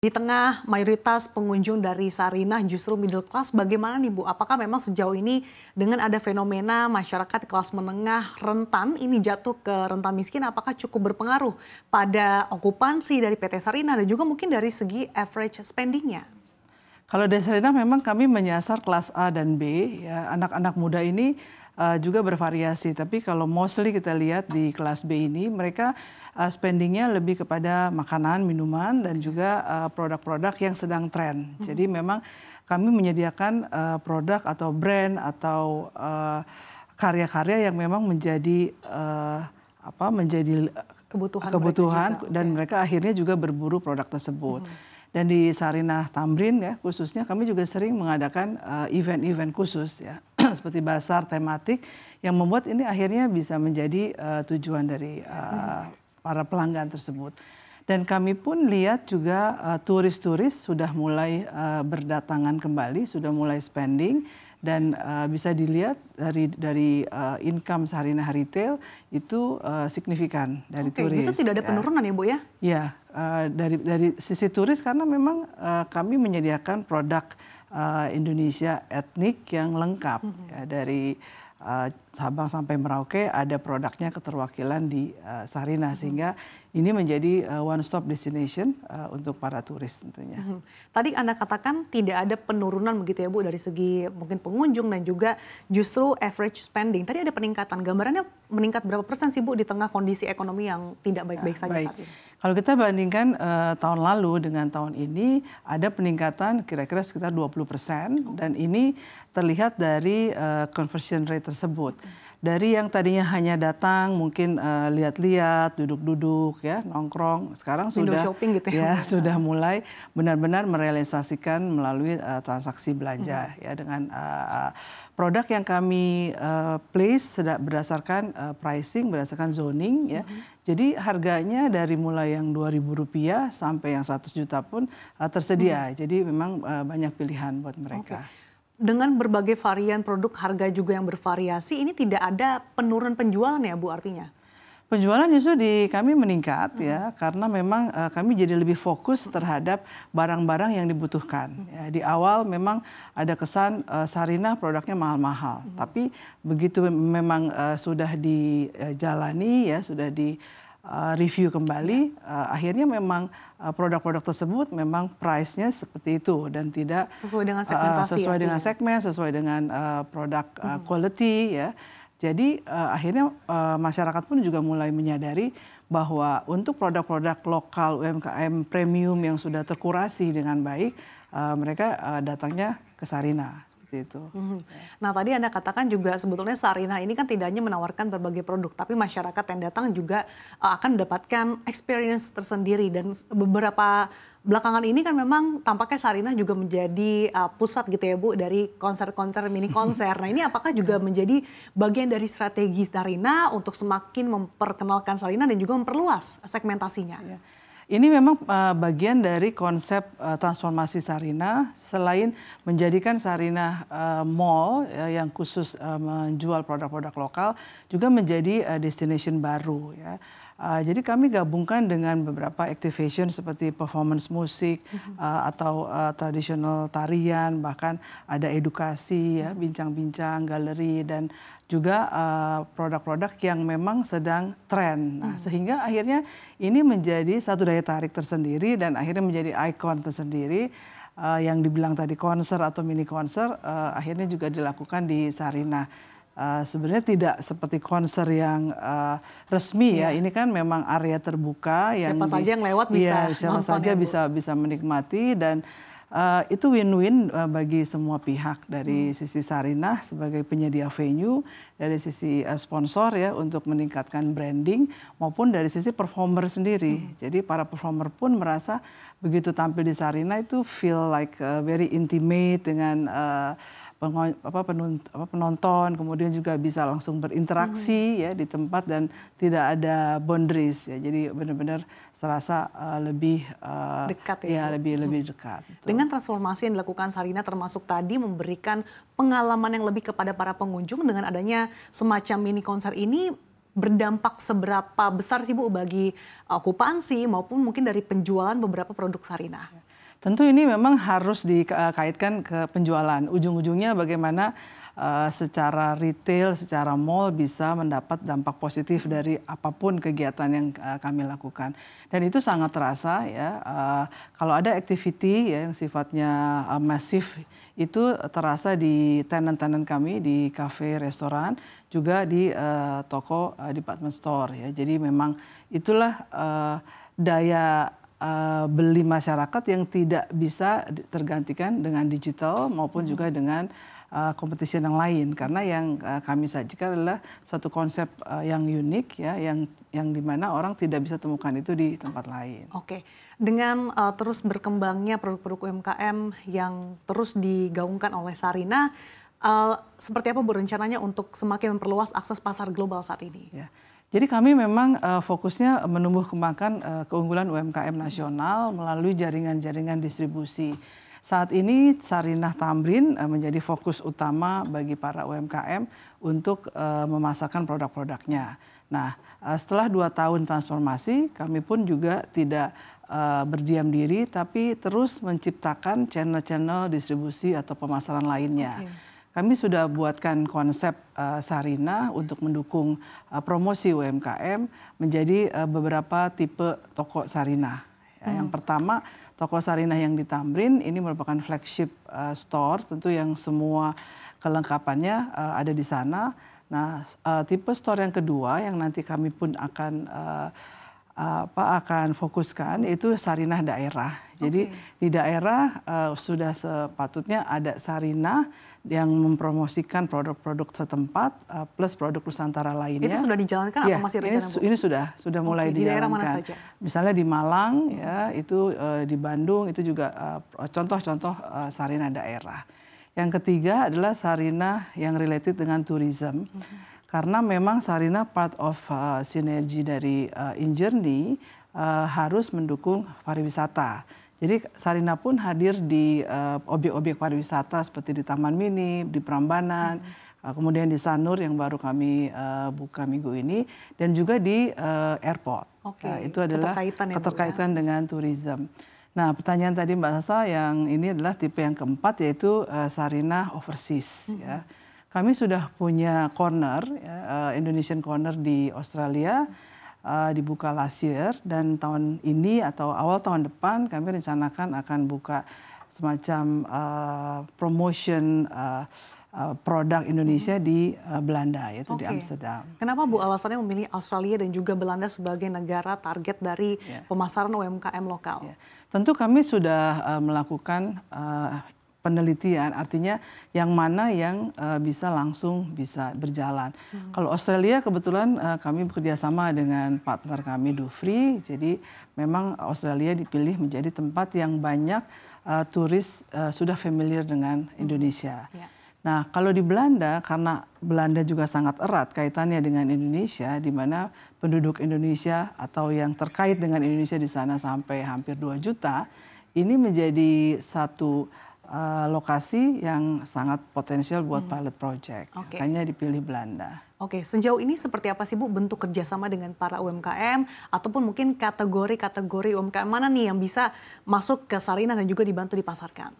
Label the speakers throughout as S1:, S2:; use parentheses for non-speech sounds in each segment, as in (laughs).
S1: Di tengah mayoritas pengunjung dari Sarinah justru middle class, bagaimana nih Bu? Apakah memang sejauh ini dengan ada fenomena masyarakat kelas menengah rentan ini jatuh ke rentan miskin, apakah cukup berpengaruh pada okupansi dari PT Sarinah dan juga mungkin dari segi average spendingnya?
S2: Kalau dari Sarinah memang kami menyasar kelas A dan B, ya anak-anak muda ini uh, juga bervariasi. Tapi kalau mostly kita lihat di kelas B ini, mereka uh, spendingnya lebih kepada makanan, minuman, dan juga eh, produk-produk uh, yang sedang tren. Hmm. Jadi memang kami menyediakan uh, produk atau brand atau karya karya-karya yang memang menjadi uh, apa menjadi
S1: kebutuhan, kebutuhan
S2: mereka dan okay. Ya. mereka akhirnya juga berburu produk tersebut. Hmm. Dan di Sarinah Tamrin ya khususnya kami juga sering mengadakan event-event uh, khusus ya (laughs) seperti basar tematik yang membuat ini akhirnya bisa menjadi uh, tujuan dari uh, para pelanggan tersebut. Dan kami pun lihat juga eh, turis-turis uh, sudah mulai uh, berdatangan kembali, sudah mulai spending dan uh, bisa dilihat dari dari uh, income sehari-hari retail itu uh, signifikan dari okay, turis. Oke, tidak ada ya. penurunan ya, ya Bu ya? Iya, uh, dari dari sisi turis karena memang uh, kami menyediakan produk uh, Indonesia etnik yang lengkap mm -hmm. ya, dari uh, Sabang sampai Merauke ada produknya keterwakilan di uh, Sarina mm-hmm. sehingga ini menjadi uh, one stop destination uh, untuk para turis tentunya.
S1: Hmm. Tadi Anda katakan tidak ada penurunan begitu ya Bu dari segi mungkin pengunjung dan juga justru average spending. Tadi ada peningkatan. Gambarannya meningkat berapa persen sih Bu di tengah kondisi ekonomi yang tidak baik-baik ah, saja baik. saat
S2: ini? Kalau kita bandingkan uh, tahun lalu dengan tahun ini ada peningkatan kira-kira sekitar 20% oh. dan ini terlihat dari uh, conversion rate tersebut dari yang tadinya hanya datang mungkin uh, lihat-lihat, duduk-duduk ya, nongkrong, sekarang Window sudah shopping gitu ya. ya (laughs) sudah mulai benar-benar merealisasikan melalui uh, transaksi belanja hmm. ya dengan uh, produk yang kami uh, place berdasarkan uh, pricing, berdasarkan zoning ya. Hmm. Jadi harganya dari mulai yang Rp2.000 sampai yang 100 juta pun uh, tersedia. Hmm. Jadi memang uh, banyak pilihan buat mereka. Okay
S1: dengan berbagai varian produk harga juga yang bervariasi, ini tidak ada penurunan penjualan ya Bu artinya?
S2: Penjualan justru di kami meningkat ya hmm. karena memang uh, kami jadi lebih fokus terhadap barang-barang yang dibutuhkan. Hmm. Ya, di awal memang ada kesan uh, eh, Sarina produknya mahal-mahal, hmm. tapi begitu memang uh, sudah dijalani ya sudah di uh, review kembali, uh, akhirnya memang eh, produk-produk uh, tersebut memang price-nya seperti itu dan tidak
S1: sesuai dengan segmentasi, uh, sesuai ya, dengan ya.
S2: segmen, sesuai dengan uh, produk uh, quality ya. Jadi uh, akhirnya uh, masyarakat pun juga mulai menyadari bahwa untuk produk-produk lokal UMKM premium yang sudah terkurasi dengan baik, uh, mereka uh, datangnya ke Sarina seperti itu.
S1: Hmm. Nah tadi Anda katakan juga sebetulnya Sarina ini kan tidak hanya menawarkan berbagai produk, tapi masyarakat yang datang juga eh, akan mendapatkan experience tersendiri dan beberapa belakangan ini kan memang tampaknya Sarina juga menjadi eh, pusat gitu ya Bu dari konser-konser mini konser. Nah ini apakah juga iya. menjadi bagian dari strategi Sarina untuk semakin memperkenalkan Sarina dan juga memperluas segmentasinya? Ya.
S2: Ini memang uh, bagian dari konsep uh, transformasi Sarina selain menjadikan Sarina uh, eh, mall uh, yang khusus uh, menjual produk-produk lokal juga menjadi uh, destination baru ya Ah, jadi kami gabungkan dengan beberapa activation seperti performance musik mm-hmm. uh, atau uh, tradisional tarian, bahkan ada edukasi ya, mhm. bincang-bincang, galeri dan juga produk-produk uh, yang memang sedang tren. Nah, hmm. sehingga akhirnya ini menjadi satu daya tarik tersendiri dan akhirnya menjadi ikon tersendiri uh, yang dibilang tadi konser atau mini konser uh, akhirnya juga dilakukan di Sarinah. Eh, sebenarnya tidak seperti konser yang uh, resmi ya. ya. Ini kan memang area terbuka yang siapa saja yang lewat iya, bisa ya, siapa saja ya, bisa bisa menikmati dan uh, itu win-win uh, bagi semua pihak dari hmm. sisi Sarinah sebagai penyedia venue, dari sisi uh, sponsor ya untuk meningkatkan branding maupun dari sisi performer sendiri. Hmm. Jadi para performer pun merasa begitu tampil di Sarinah itu feel like uh, very intimate dengan uh, apa, penonton, kemudian juga bisa langsung berinteraksi hmm. ya di tempat dan tidak ada boundaries ya. Jadi benar-benar serasa uh, lebih uh, dekat ya, ya lebih hmm. lebih dekat.
S1: Dengan transformasi yang dilakukan Sarina termasuk tadi memberikan pengalaman yang lebih kepada para pengunjung dengan adanya semacam mini konser ini berdampak seberapa besar sih Bu bagi eh, okupansi maupun mungkin dari penjualan beberapa produk Sarina? Ya.
S2: Tentu ini memang harus dikaitkan eh, ke penjualan. Ujung-ujungnya bagaimana eh, secara retail, secara mall bisa mendapat dampak positif dari apapun kegiatan yang eh, kami lakukan. Dan itu sangat terasa ya. kalau ada activity ya yang sifatnya masif itu terasa di tenant-tenant kami di kafe, restoran, juga di toko uh, department store ya. Jadi memang itulah daya Eh, beli masyarakat yang tidak bisa tergantikan dengan digital maupun juga hmm. dengan uh, kompetisi yang lain karena yang uh, kami sajikan adalah satu konsep uh, yang unik ya yang yang dimana orang tidak bisa temukan itu di tempat lain.
S1: Oke, dengan uh, terus berkembangnya produk-produk UMKM yang terus digaungkan oleh Sarina, uh, seperti apa berencananya untuk semakin memperluas akses pasar global saat ini? Yeah.
S2: Jadi kami memang uh, fokusnya menumbuh kembangkan uh, eh, keunggulan UMKM nasional melalui jaringan-jaringan distribusi. Saat ini Sarinah Tamrin uh, menjadi fokus utama bagi para UMKM untuk uh, memasarkan produk-produknya. Nah, uh, setelah dua tahun transformasi, kami pun juga tidak uh, berdiam diri, tapi terus menciptakan channel-channel distribusi atau pemasaran lainnya. Okay kami sudah buatkan konsep uh, Sarina untuk mendukung uh, promosi UMKM menjadi uh, beberapa tipe toko Sarina. Ya, hmm. Yang pertama, toko Sarina yang di Tamrin ini merupakan flagship uh, store, tentu yang semua kelengkapannya uh, ada di sana. Nah, uh, tipe store yang kedua yang nanti kami pun akan uh, apa akan fokuskan itu sarinah daerah. Jadi okay. di daerah uh, sudah sepatutnya ada sarinah yang mempromosikan produk-produk setempat uh, plus produk Nusantara lainnya. Itu sudah dijalankan ya, atau masih rencana? Ini, ini sudah sudah mulai okay, dijalankan. Di daerah mana saja? Misalnya di Malang hmm. ya, itu uh, di Bandung itu juga contoh-contoh uh, uh, sarinah daerah. Yang ketiga adalah sarinah yang related dengan tourism. Hmm karena memang Sarina part of uh, sinergi dari uh, InJourney uh, harus mendukung pariwisata. Jadi Sarina pun hadir di uh, objek-objek pariwisata seperti di Taman Mini, di Prambanan, hmm. uh, kemudian di Sanur yang baru kami uh, buka minggu ini, dan juga di uh, airport.
S1: Okay. Uh, itu adalah keterkaitan, ya, ya? keterkaitan
S2: ya? dengan turisme. Nah, pertanyaan tadi Mbak Sasa yang ini adalah tipe yang keempat yaitu uh, Sarina overseas hmm. ya kami sudah punya corner uh, Indonesian corner di Australia uh, dibuka last year dan tahun ini atau awal tahun depan kami rencanakan akan buka semacam uh, promotion uh, uh, produk Indonesia hmm. di uh, Belanda yaitu okay. di Amsterdam.
S1: Kenapa Bu alasannya memilih Australia dan juga Belanda sebagai negara target dari yeah. pemasaran UMKM lokal? Yeah.
S2: Tentu kami sudah uh, melakukan uh, penelitian artinya yang mana yang uh, bisa langsung bisa berjalan. Hmm. Kalau Australia kebetulan uh, kami bekerja sama dengan partner kami Dufri, jadi memang Australia dipilih menjadi tempat yang banyak uh, turis uh, sudah familiar dengan hmm. Indonesia. Hmm. Ya. Yeah. Nah, kalau di Belanda, karena Belanda juga sangat erat kaitannya dengan Indonesia, di mana penduduk Indonesia atau yang terkait dengan Indonesia di sana sampai hampir 2 juta, ini menjadi satu uh, lokasi yang sangat potensial buat hmm. pilot project. Okay. Makanya dipilih Belanda.
S1: Oke, okay. sejauh ini seperti apa sih Bu bentuk kerjasama dengan para UMKM ataupun mungkin kategori-kategori UMKM mana nih yang bisa masuk ke sarinah dan juga dibantu dipasarkan?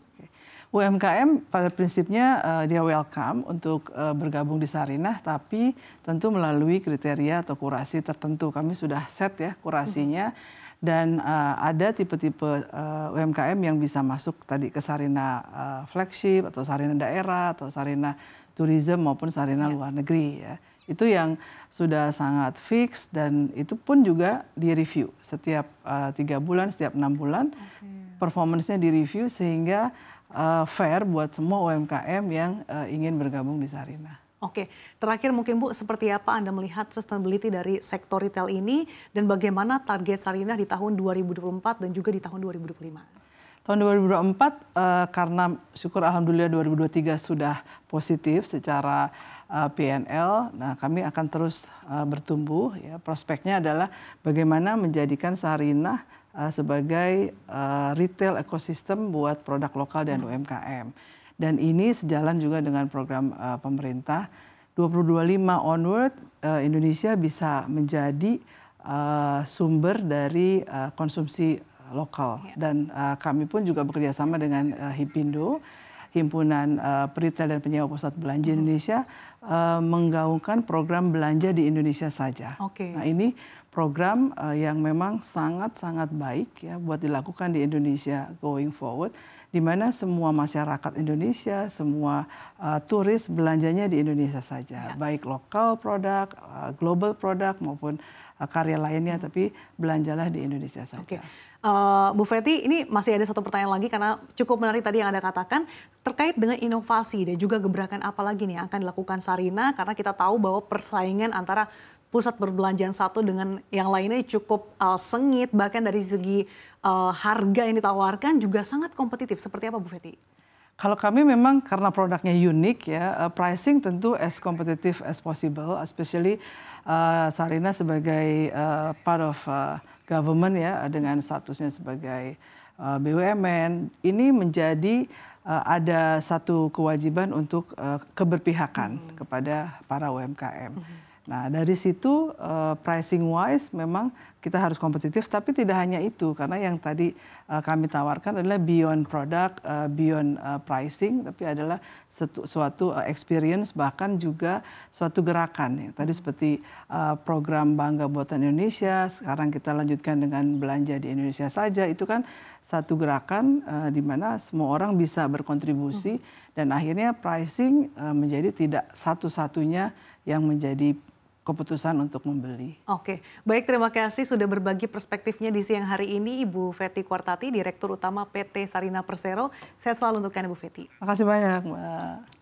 S2: UMKM pada prinsipnya uh, dia welcome untuk uh, bergabung di Sarinah tapi tentu melalui kriteria atau kurasi tertentu. Kami sudah set ya kurasinya. Hmm dan uh, ada tipe-tipe uh, eh, UMKM yang bisa masuk tadi ke sarina uh, flagship atau sarina daerah atau sarina tourism maupun sarina ya. luar negeri ya. Itu yang sudah sangat fix dan itu pun juga direview setiap tiga uh, bulan, setiap enam bulan okay. performancenya direview sehingga uh, fair buat semua UMKM yang uh, ingin bergabung di Sarina.
S1: Oke, terakhir mungkin Bu, seperti apa Anda melihat sustainability dari sektor retail ini dan bagaimana target Sarinah di tahun 2024 dan juga di tahun 2025?
S2: Tahun 2024 uh, eh, karena syukur alhamdulillah 2023 sudah positif secara uh, eh, PNL. Nah, kami akan terus uh, bertumbuh ya. Prospeknya adalah bagaimana menjadikan Sarinah uh, sebagai uh, retail ekosistem buat produk lokal dan UMKM. Dan ini sejalan juga dengan program uh, pemerintah 2025 onward uh, Indonesia bisa menjadi uh, sumber dari uh, konsumsi lokal ya. dan uh, kami pun juga bekerja sama dengan uh, Hipindo Himpunan uh, Peritel dan Penyewa Pusat Belanja hmm. Indonesia uh, menggaungkan program belanja di Indonesia saja. Okay. Nah ini program uh, yang memang sangat-sangat baik ya buat dilakukan di Indonesia going forward di mana semua masyarakat Indonesia, semua uh, turis belanjanya di Indonesia saja, ya. baik lokal produk, uh, global produk maupun uh, karya
S1: lainnya, hmm. tapi belanjalah
S2: di Indonesia saja. Okay.
S1: Uh, Bu Feti, ini masih ada satu pertanyaan lagi karena cukup menarik tadi yang Anda katakan terkait dengan inovasi dan juga gebrakan apa lagi nih yang akan dilakukan Sarina karena kita tahu bahwa persaingan antara pusat perbelanjaan satu dengan yang lainnya cukup uh, sengit bahkan dari segi uh, harga yang ditawarkan juga sangat kompetitif. Seperti apa Bu Feti?
S2: Kalau kami memang karena produknya unik ya, uh, pricing tentu as competitive as possible, especially uh, Sarina sebagai uh, part of uh, government ya dengan statusnya sebagai uh, BUMN ini menjadi uh, ada satu kewajiban untuk uh, keberpihakan hmm. kepada para UMKM. Hmm. Nah, dari situ uh, pricing wise memang kita harus kompetitif tapi tidak hanya itu karena yang tadi uh, kami tawarkan adalah beyond product, uh, beyond uh, pricing tapi adalah setu, suatu uh, experience bahkan juga suatu gerakan ya. Tadi seperti uh, program Bangga Buatan Indonesia, sekarang kita lanjutkan dengan belanja di Indonesia saja itu kan satu gerakan uh, di mana semua orang bisa berkontribusi hmm. dan akhirnya pricing uh, menjadi tidak satu-satunya yang menjadi keputusan untuk membeli.
S1: Oke, baik terima kasih sudah berbagi perspektifnya di siang hari ini Ibu Feti Kwartati, Direktur Utama PT Sarina Persero. Sehat selalu untuk Anda Ibu Feti. Terima kasih
S2: banyak Mbak.